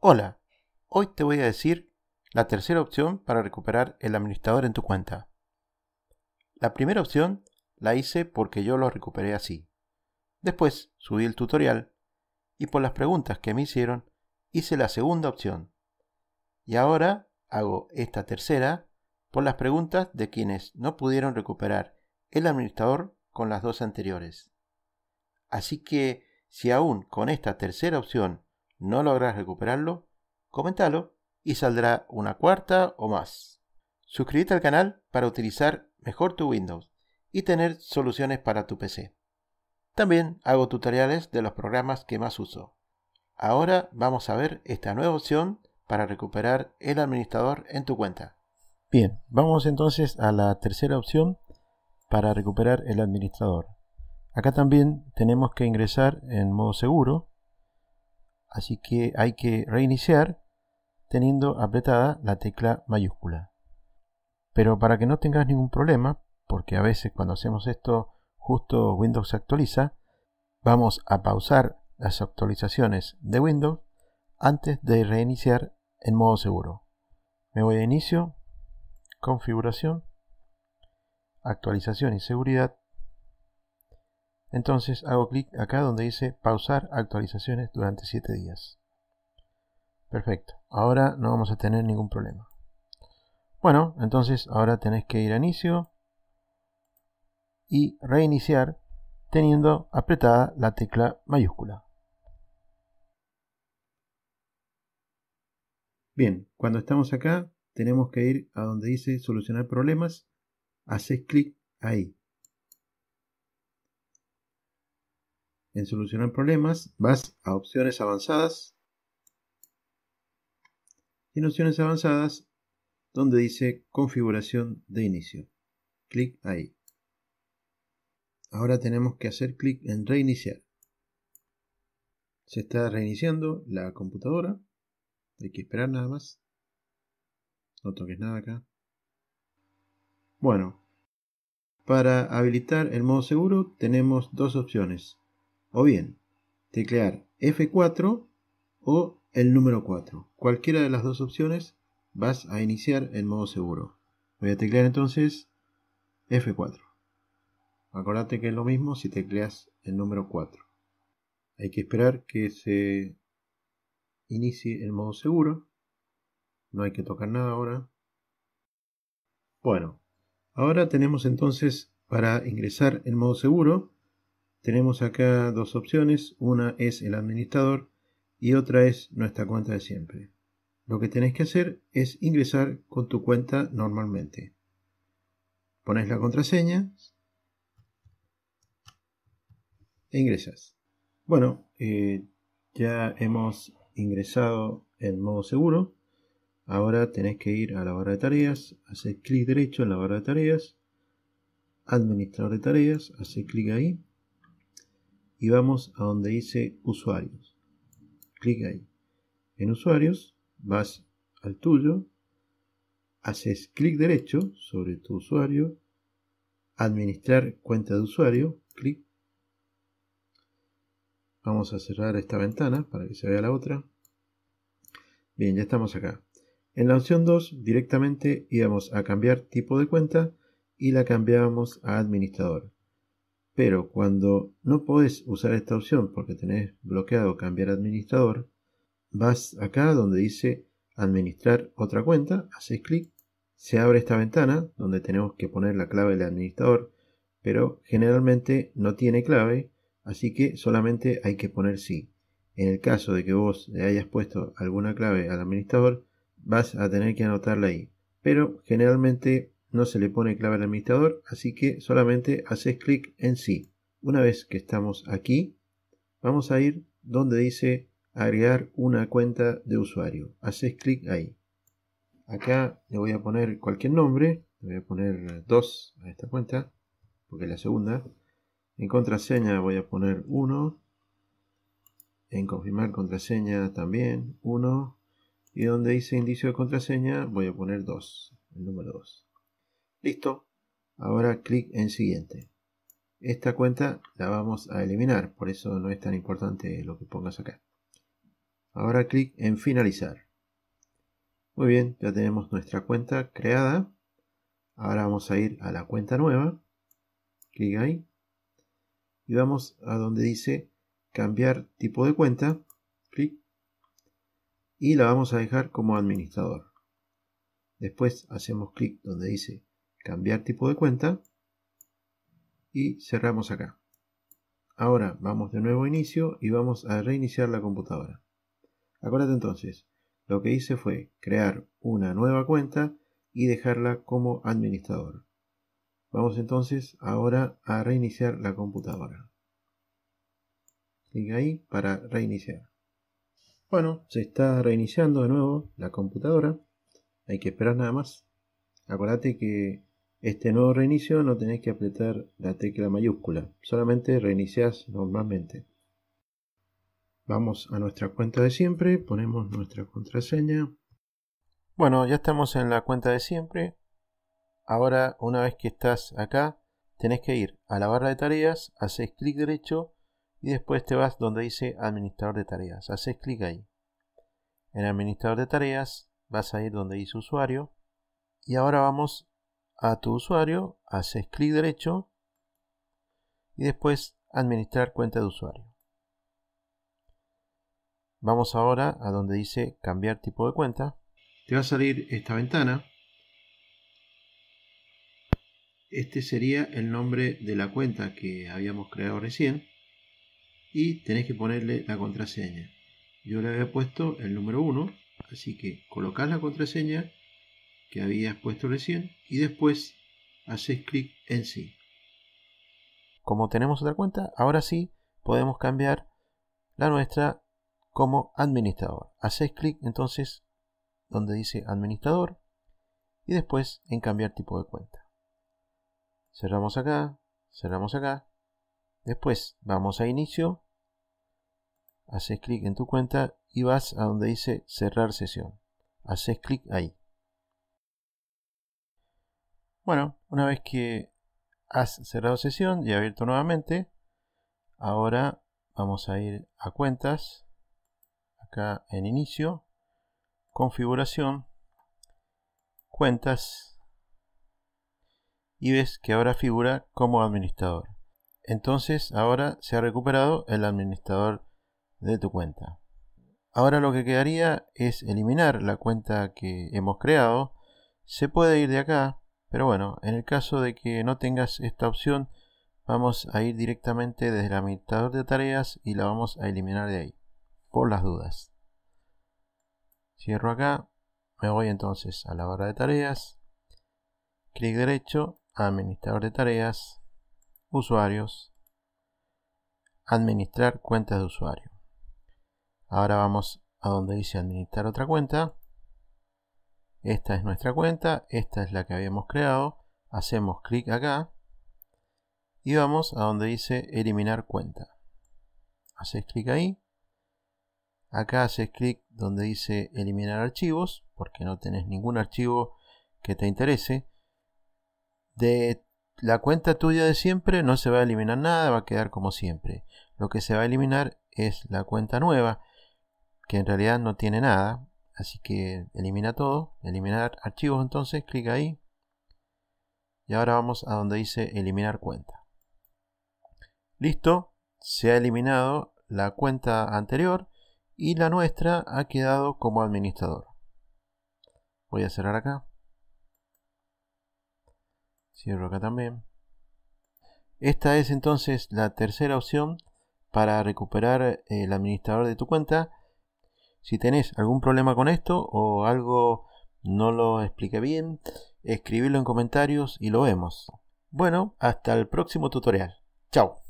Hola, hoy te voy a decir la tercera opción para recuperar el administrador en tu cuenta. La primera opción la hice porque yo lo recuperé así. Después subí el tutorial y por las preguntas que me hicieron hice la segunda opción. Y ahora hago esta tercera por las preguntas de quienes no pudieron recuperar el administrador con las dos anteriores. Así que si aún con esta tercera opción no logras recuperarlo, coméntalo y saldrá una cuarta o más. Suscríbete al canal para utilizar mejor tu Windows y tener soluciones para tu PC. También hago tutoriales de los programas que más uso. Ahora vamos a ver esta nueva opción para recuperar el administrador en tu cuenta. Bien, vamos entonces a la tercera opción para recuperar el administrador. Acá también tenemos que ingresar en modo seguro así que hay que reiniciar teniendo apretada la tecla mayúscula. Pero para que no tengas ningún problema, porque a veces cuando hacemos esto justo Windows se actualiza, vamos a pausar las actualizaciones de Windows antes de reiniciar en modo seguro. Me voy a inicio, configuración, actualización y seguridad entonces hago clic acá donde dice pausar actualizaciones durante 7 días. Perfecto, ahora no vamos a tener ningún problema. Bueno, entonces ahora tenés que ir a inicio y reiniciar teniendo apretada la tecla mayúscula. Bien, cuando estamos acá tenemos que ir a donde dice solucionar problemas, haces clic ahí en solucionar problemas, vas a opciones avanzadas. Y en opciones avanzadas, donde dice configuración de inicio. Clic ahí. Ahora tenemos que hacer clic en reiniciar. Se está reiniciando la computadora. Hay que esperar nada más. No toques nada acá. Bueno, para habilitar el modo seguro tenemos dos opciones o bien teclear F4 o el número 4. Cualquiera de las dos opciones vas a iniciar en modo seguro. Voy a teclear entonces F4. Acordate que es lo mismo si tecleas el número 4. Hay que esperar que se inicie el modo seguro. No hay que tocar nada ahora. Bueno, ahora tenemos entonces para ingresar en modo seguro tenemos acá dos opciones, una es el administrador y otra es nuestra cuenta de siempre. Lo que tenés que hacer es ingresar con tu cuenta normalmente. Pones la contraseña e ingresas. Bueno, eh, ya hemos ingresado en modo seguro. Ahora tenés que ir a la barra de tareas, hacer clic derecho en la barra de tareas, administrador de tareas, hacer clic ahí y vamos a donde dice usuarios. Clic ahí. En usuarios vas al tuyo, haces clic derecho sobre tu usuario, administrar cuenta de usuario, clic. Vamos a cerrar esta ventana para que se vea la otra. Bien, ya estamos acá. En la opción 2 directamente íbamos a cambiar tipo de cuenta y la cambiábamos a administrador. Pero cuando no podés usar esta opción porque tenés bloqueado cambiar administrador, vas acá donde dice administrar otra cuenta, haces clic, se abre esta ventana donde tenemos que poner la clave del administrador, pero generalmente no tiene clave, así que solamente hay que poner sí. En el caso de que vos le hayas puesto alguna clave al administrador, vas a tener que anotarla ahí. Pero generalmente no se le pone clave al administrador, así que solamente haces clic en sí. Una vez que estamos aquí, vamos a ir donde dice agregar una cuenta de usuario. Haces clic ahí. Acá le voy a poner cualquier nombre, le voy a poner 2 a esta cuenta, porque es la segunda. En contraseña voy a poner 1. En confirmar contraseña también 1. Y donde dice indicio de contraseña voy a poner 2, el número 2. Listo. Ahora clic en siguiente. Esta cuenta la vamos a eliminar, por eso no es tan importante lo que pongas acá. Ahora clic en finalizar. Muy bien, ya tenemos nuestra cuenta creada. Ahora vamos a ir a la cuenta nueva. Clic ahí. Y vamos a donde dice cambiar tipo de cuenta. Clic. Y la vamos a dejar como administrador. Después hacemos clic donde dice cambiar tipo de cuenta y cerramos acá. Ahora vamos de nuevo a inicio y vamos a reiniciar la computadora. Acuérdate entonces, lo que hice fue crear una nueva cuenta y dejarla como administrador. Vamos entonces ahora a reiniciar la computadora. Clic ahí para reiniciar. Bueno, se está reiniciando de nuevo la computadora. Hay que esperar nada más. Acuérdate que este nuevo reinicio no tenés que apretar la tecla mayúscula, solamente reiniciás normalmente. Vamos a nuestra cuenta de siempre, ponemos nuestra contraseña. Bueno, ya estamos en la cuenta de siempre. Ahora, una vez que estás acá, tenés que ir a la barra de tareas, haces clic derecho y después te vas donde dice administrador de tareas. Haces clic ahí. En administrador de tareas vas a ir donde dice usuario y ahora vamos a tu usuario, haces clic derecho y después administrar cuenta de usuario. Vamos ahora a donde dice cambiar tipo de cuenta. Te va a salir esta ventana. Este sería el nombre de la cuenta que habíamos creado recién y tenés que ponerle la contraseña. Yo le había puesto el número 1, así que colocas la contraseña que habías puesto recién y después haces clic en sí. Como tenemos otra cuenta, ahora sí podemos cambiar la nuestra como administrador. Haces clic entonces donde dice administrador y después en cambiar tipo de cuenta. Cerramos acá, cerramos acá. Después vamos a inicio, haces clic en tu cuenta y vas a donde dice cerrar sesión. Haces clic ahí. Bueno, una vez que has cerrado sesión y abierto nuevamente, ahora vamos a ir a cuentas, acá en inicio, configuración, cuentas, y ves que ahora figura como administrador. Entonces ahora se ha recuperado el administrador de tu cuenta. Ahora lo que quedaría es eliminar la cuenta que hemos creado. Se puede ir de acá pero bueno, en el caso de que no tengas esta opción, vamos a ir directamente desde el administrador de tareas y la vamos a eliminar de ahí, por las dudas. Cierro acá, me voy entonces a la barra de tareas, clic derecho, administrador de tareas, usuarios, administrar cuentas de usuario. Ahora vamos a donde dice administrar otra cuenta esta es nuestra cuenta, esta es la que habíamos creado. Hacemos clic acá y vamos a donde dice eliminar cuenta. Haces clic ahí. Acá haces clic donde dice eliminar archivos, porque no tenés ningún archivo que te interese. De la cuenta tuya de siempre no se va a eliminar nada, va a quedar como siempre. Lo que se va a eliminar es la cuenta nueva, que en realidad no tiene nada. Así que elimina todo, eliminar archivos entonces, clic ahí. Y ahora vamos a donde dice eliminar cuenta. Listo, se ha eliminado la cuenta anterior y la nuestra ha quedado como administrador. Voy a cerrar acá. Cierro acá también. Esta es entonces la tercera opción para recuperar eh, el administrador de tu cuenta si tenés algún problema con esto o algo no lo expliqué bien, escribilo en comentarios y lo vemos. Bueno, hasta el próximo tutorial. Chao.